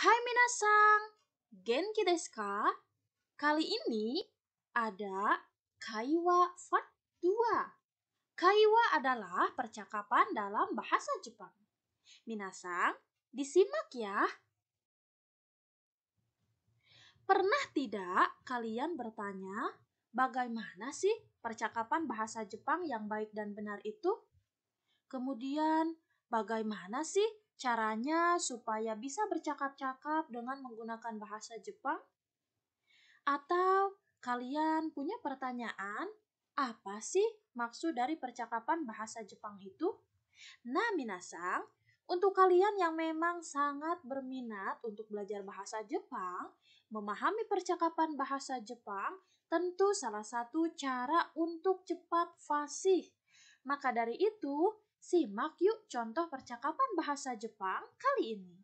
Hai minasang, genki desu ka? Kali ini ada Kaiwa part 2. Kaiwa adalah percakapan dalam bahasa Jepang. Minasang, disimak ya. Pernah tidak kalian bertanya, bagaimana sih percakapan bahasa Jepang yang baik dan benar itu? Kemudian, bagaimana sih Caranya supaya bisa bercakap-cakap dengan menggunakan bahasa Jepang? Atau kalian punya pertanyaan, apa sih maksud dari percakapan bahasa Jepang itu? Nah, minasang, untuk kalian yang memang sangat berminat untuk belajar bahasa Jepang, memahami percakapan bahasa Jepang tentu salah satu cara untuk cepat fasih. Maka dari itu, Simak yuk contoh percakapan bahasa Jepang kali ini.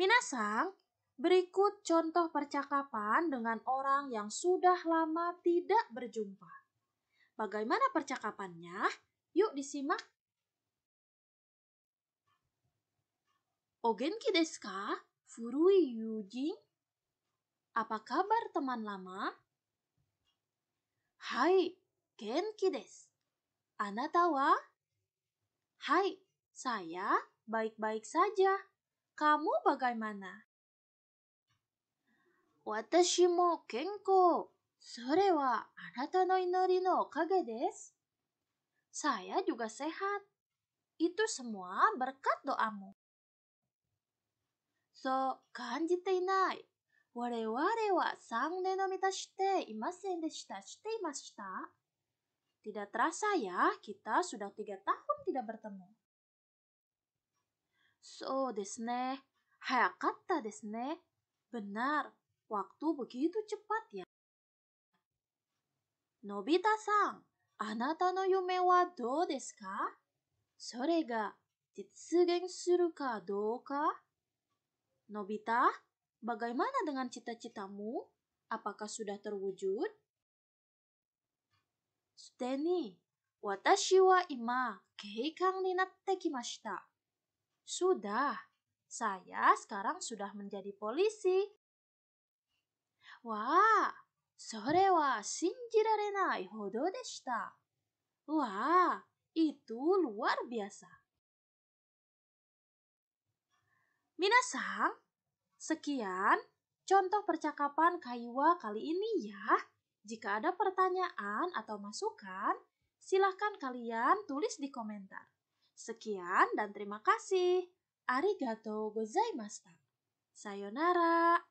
Minasang, berikut contoh percakapan dengan orang yang sudah lama tidak berjumpa. Bagaimana percakapannya? Yuk disimak. Ogenki desu ka? Furui yujin? Apa kabar teman lama? Hai, genki desu. Anda wa? Hai, saya baik-baik saja. Kamu bagaimana? Watashi mo kenko. Sore wa anata no inori no okage Saya juga sehat. Itu semua berkat doamu. So, kanjite inai. deshita 3年の満たしていませんでしたしていました tidak terasa ya, kita sudah tiga tahun tidak bertemu. So desne, hayakatta desne. Benar, waktu begitu cepat ya. Nobita-san, anata no yume wa dou desu ka? Sore ga jitsugen suru ka dou ka? Nobita, bagaimana dengan cita-citamu? Apakah sudah terwujud? デニー、私は今警官になってきました。Sudah, saya sekarang sudah menjadi polisi. Wah, sore wa Wah, itu luar biasa. Minasang, sekian contoh percakapan Kaiwa kali ini ya. Jika ada pertanyaan atau masukan, silahkan kalian tulis di komentar. Sekian dan terima kasih. Arigato gozaimashita. Sayonara.